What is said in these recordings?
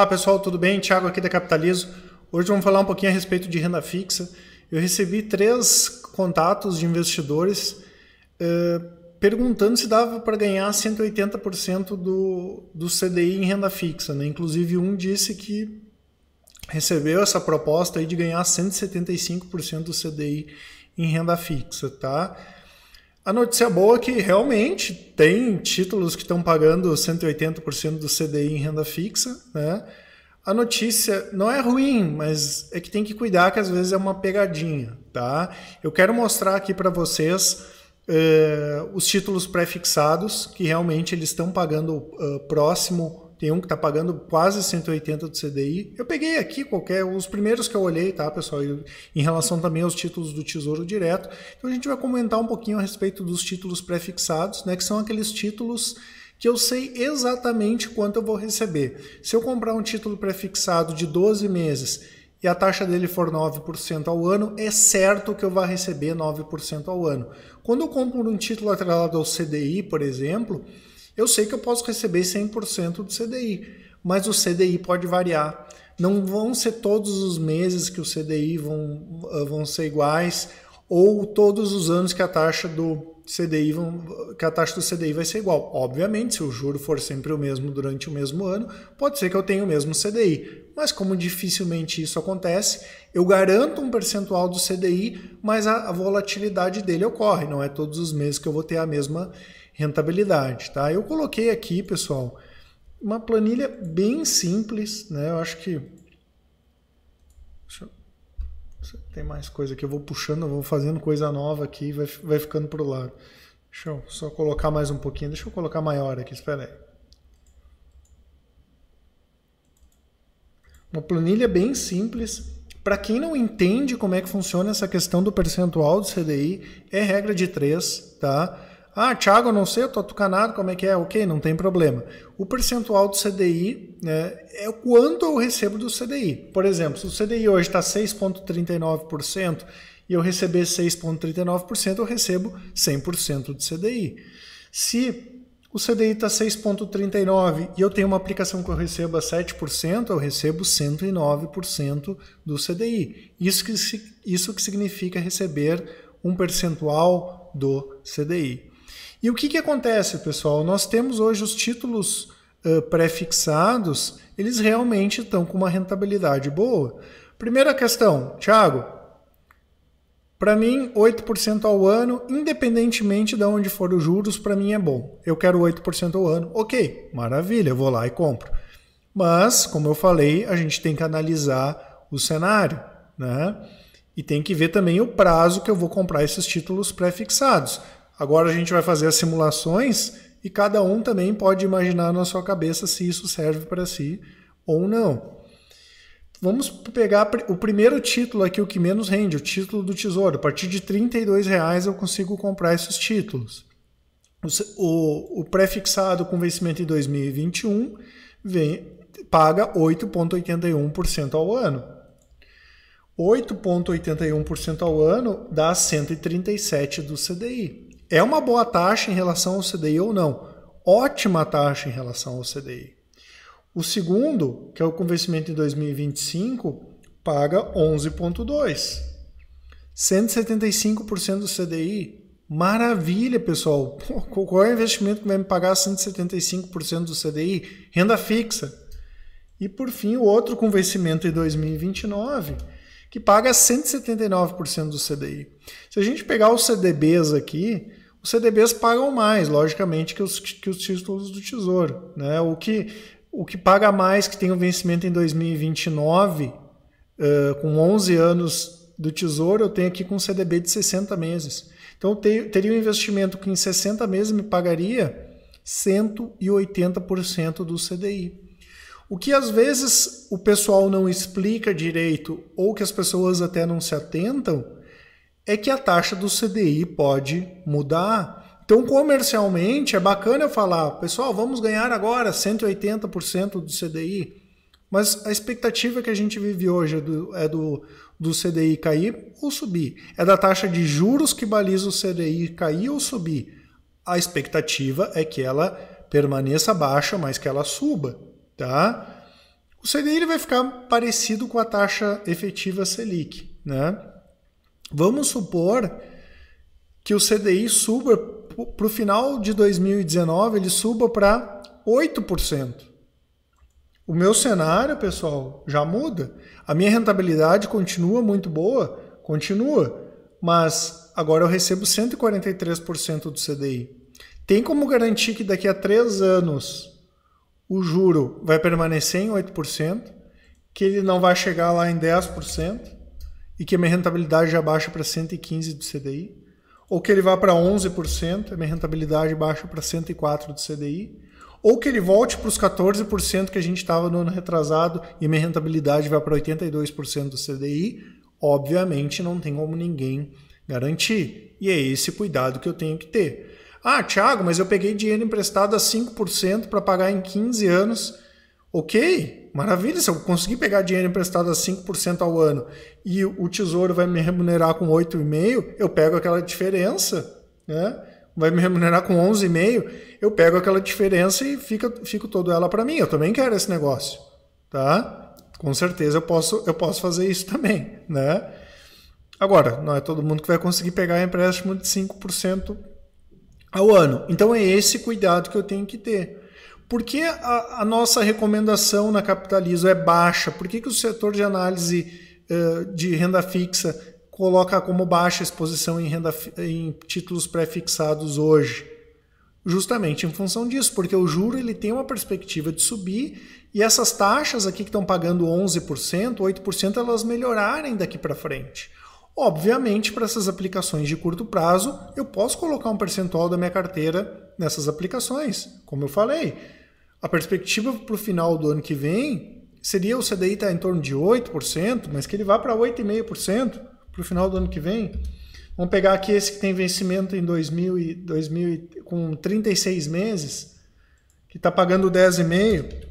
Olá pessoal, tudo bem? Thiago aqui da Capitalizo. Hoje vamos falar um pouquinho a respeito de renda fixa. Eu recebi três contatos de investidores eh, perguntando se dava para ganhar 180% do, do CDI em renda fixa. Né? Inclusive um disse que recebeu essa proposta aí de ganhar 175% do CDI em renda fixa, tá? A notícia boa é que realmente tem títulos que estão pagando 180% do CDI em renda fixa, né? A notícia não é ruim, mas é que tem que cuidar que às vezes é uma pegadinha, tá? Eu quero mostrar aqui para vocês eh, os títulos pré-fixados que realmente eles estão pagando uh, próximo tem um que está pagando quase 180 do CDI. Eu peguei aqui qualquer, os primeiros que eu olhei, tá, pessoal? Em relação também aos títulos do Tesouro Direto. Então a gente vai comentar um pouquinho a respeito dos títulos prefixados, né? Que são aqueles títulos que eu sei exatamente quanto eu vou receber. Se eu comprar um título prefixado de 12 meses e a taxa dele for 9% ao ano, é certo que eu vou receber 9% ao ano. Quando eu compro um título atrelado ao CDI, por exemplo, eu sei que eu posso receber 100% do CDI, mas o CDI pode variar. Não vão ser todos os meses que o CDI vão, eh, vão ser iguais, ou todos os anos que a taxa do CDI vão, que a taxa do CDI vai ser igual. Obviamente, se o juro for sempre o mesmo durante o mesmo ano, pode ser que eu tenha o mesmo CDI. Mas como dificilmente isso acontece, eu garanto um percentual do CDI, mas a, a volatilidade dele ocorre. Não é todos os meses que eu vou ter a mesma rentabilidade, tá? Eu coloquei aqui, pessoal, uma planilha bem simples, né? Eu acho que eu... tem mais coisa que eu vou puxando, eu vou fazendo coisa nova aqui e vai, vai ficando pro lado. Deixa eu só colocar mais um pouquinho, deixa eu colocar maior aqui, espera aí. Uma planilha bem simples. Para quem não entende como é que funciona essa questão do percentual do CDI, é regra de três, tá? Ah, Thiago, não sei, eu tô atucanado, como é que é? Ok, não tem problema. O percentual do CDI né, é o quanto eu recebo do CDI. Por exemplo, se o CDI hoje está 6,39% e eu receber 6,39%, eu recebo 100% de CDI. Se o CDI está 6,39% e eu tenho uma aplicação que eu recebo a 7%, eu recebo 109% do CDI. Isso que, isso que significa receber um percentual do CDI. E o que, que acontece, pessoal? Nós temos hoje os títulos uh, prefixados, eles realmente estão com uma rentabilidade boa. Primeira questão, Thiago, para mim, 8% ao ano, independentemente de onde for os juros, para mim é bom. Eu quero 8% ao ano. Ok, maravilha, eu vou lá e compro. Mas, como eu falei, a gente tem que analisar o cenário, né? E tem que ver também o prazo que eu vou comprar esses títulos prefixados. Agora a gente vai fazer as simulações e cada um também pode imaginar na sua cabeça se isso serve para si ou não. Vamos pegar o primeiro título aqui, o que menos rende, o título do tesouro. A partir de R$ reais eu consigo comprar esses títulos. O, o pré-fixado com vencimento em 2021 vem, paga 8,81% ao ano. 8,81% ao ano dá 137 do CDI. É uma boa taxa em relação ao CDI ou não? Ótima taxa em relação ao CDI. O segundo, que é o convencimento em 2025, paga 11,2. 175% do CDI. Maravilha, pessoal. Pô, qual é o investimento que vai me pagar 175% do CDI? Renda fixa. E por fim, o outro com vencimento em 2029, que paga 179% do CDI. Se a gente pegar os CDBs aqui, os CDBs pagam mais, logicamente, que os, que os títulos do Tesouro. Né? O, que, o que paga mais, que tem o um vencimento em 2029, uh, com 11 anos do Tesouro, eu tenho aqui com um CDB de 60 meses. Então, eu teria um investimento que em 60 meses me pagaria 180% do CDI. O que às vezes o pessoal não explica direito ou que as pessoas até não se atentam é que a taxa do CDI pode mudar. Então, comercialmente, é bacana eu falar, pessoal, vamos ganhar agora 180% do CDI. Mas a expectativa que a gente vive hoje é do, é do, do CDI cair ou subir. É da taxa de juros que baliza o CDI cair ou subir. A expectativa é que ela permaneça baixa, mas que ela suba. Tá? O CDI ele vai ficar parecido com a taxa efetiva Selic. Né? Vamos supor que o CDI suba para o final de 2019, ele suba para 8%. O meu cenário, pessoal, já muda. A minha rentabilidade continua muito boa, continua, mas agora eu recebo 143% do CDI. Tem como garantir que daqui a três anos o juro vai permanecer em 8%, que ele não vai chegar lá em 10%? e que a minha rentabilidade já baixa para 115 do CDI, ou que ele vá para 11%, a minha rentabilidade baixa para 104 do CDI, ou que ele volte para os 14% que a gente estava no ano retrasado e minha rentabilidade vá para 82% do CDI, obviamente não tem como ninguém garantir. E é esse cuidado que eu tenho que ter. Ah, Thiago, mas eu peguei dinheiro emprestado a 5% para pagar em 15 anos Ok, maravilha, se eu conseguir pegar dinheiro emprestado a 5% ao ano e o tesouro vai me remunerar com 8,5%, eu pego aquela diferença, né? vai me remunerar com 11,5%, eu pego aquela diferença e fica, fico toda ela para mim. Eu também quero esse negócio, tá? Com certeza eu posso, eu posso fazer isso também, né? Agora, não é todo mundo que vai conseguir pegar empréstimo de 5% ao ano. Então é esse cuidado que eu tenho que ter por que a, a, nossa recomendação na capitalismo é baixa? Por que, que o setor de análise uh, de renda fixa coloca como baixa exposição em, renda, em títulos pré-fixados hoje? Justamente em função disso, porque o juro ele tem uma perspectiva de subir e essas taxas aqui que estão pagando 11%, 8%, elas melhorarem daqui para frente. Obviamente, para essas aplicações de curto prazo, eu posso colocar um percentual da minha carteira nessas aplicações, como eu falei. A perspectiva para o final do ano que vem seria o CDI estar tá em torno de 8%, mas que ele vá para 8,5% para o final do ano que vem. Vamos pegar aqui esse que tem vencimento em 2000 e, 2000 e, com 36 meses, que está pagando 10,5%.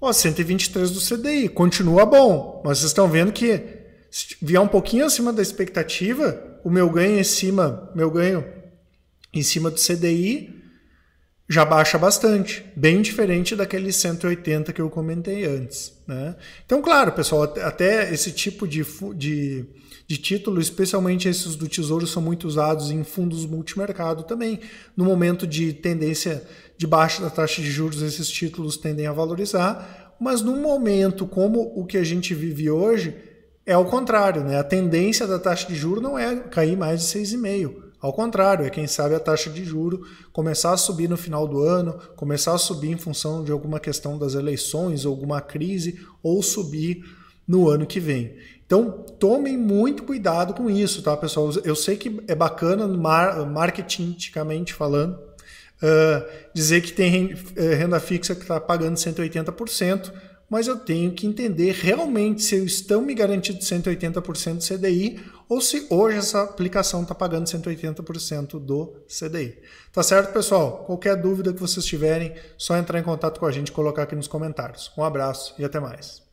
Ó, 123 do CDI, continua bom, mas vocês estão vendo que se vier um pouquinho acima da expectativa, o meu ganho em cima, meu ganho em cima do CDI já baixa bastante, bem diferente daqueles 180 que eu comentei antes. Né? Então, claro, pessoal, até esse tipo de, de, de título, especialmente esses do Tesouro, são muito usados em fundos multimercado também. No momento de tendência de baixa da taxa de juros, esses títulos tendem a valorizar, mas num momento como o que a gente vive hoje, é o contrário, né? A tendência da taxa de juros não é cair mais de 6,5%. Ao contrário, é quem sabe a taxa de juro começar a subir no final do ano, começar a subir em função de alguma questão das eleições, alguma crise, ou subir no ano que vem. Então, tomem muito cuidado com isso, tá, pessoal? Eu sei que é bacana, marketingicamente falando, uh, dizer que tem renda eh, fixa que está pagando 180%, mas eu tenho que entender realmente se eu estou me garantindo 180% do CDI ou se hoje essa aplicação está pagando 180% do CDI. Tá certo, pessoal? Qualquer dúvida que vocês tiverem, só entrar em contato com a gente e colocar aqui nos comentários. Um abraço e até mais.